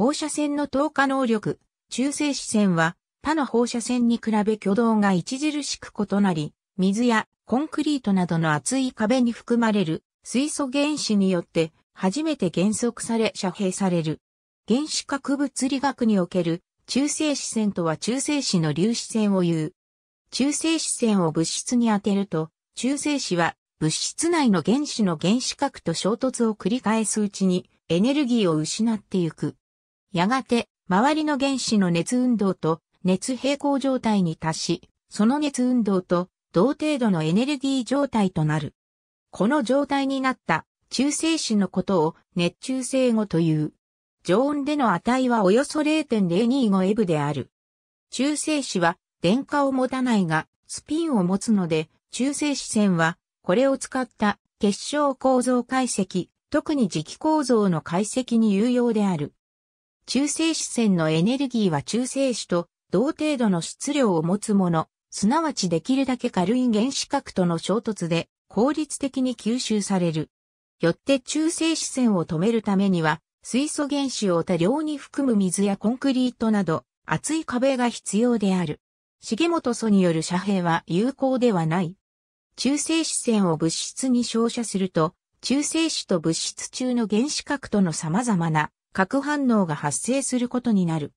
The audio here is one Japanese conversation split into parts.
放射線の透過能力、中性子線は他の放射線に比べ挙動が著しく異なり、水やコンクリートなどの厚い壁に含まれる水素原子によって初めて減速され遮蔽される。原子核物理学における中性子線とは中性子の粒子線を言う。中性子線を物質に当てると、中性子は物質内の原子の原子核と衝突を繰り返すうちにエネルギーを失ってゆく。やがて、周りの原子の熱運動と熱平衡状態に達し、その熱運動と同程度のエネルギー状態となる。この状態になった中性子のことを熱中性語という。常温での値はおよそ0.025エブである。中性子は電荷を持たないがスピンを持つので、中性子線はこれを使った結晶構造解析、特に磁気構造の解析に有用である。中性子線のエネルギーは中性子と同程度の質量を持つもの、すなわちできるだけ軽い原子核との衝突で効率的に吸収される。よって中性子線を止めるためには、水素原子を多量に含む水やコンクリートなど、厚い壁が必要である。重本祖による遮蔽は有効ではない。中性子線を物質に照射すると、中性子と物質中の原子核との様々な核反応が発生することになる。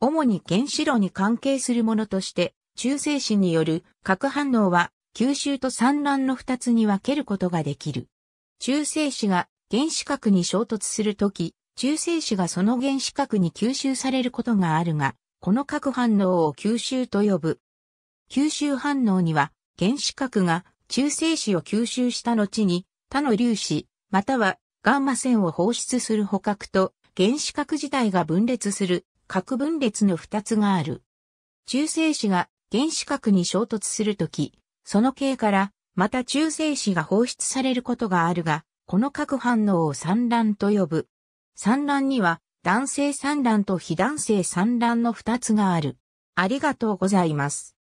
主に原子炉に関係するものとして、中性子による核反応は吸収と産卵の二つに分けることができる。中性子が原子核に衝突するとき、中性子がその原子核に吸収されることがあるが、この核反応を吸収と呼ぶ。吸収反応には、原子核が中性子を吸収した後に、他の粒子、またはガンマ線を放出する捕獲と原子核自体が分裂する核分裂の二つがある。中性子が原子核に衝突するとき、その形からまた中性子が放出されることがあるが、この核反応を産卵と呼ぶ。産卵には男性産卵と非男性産卵の二つがある。ありがとうございます。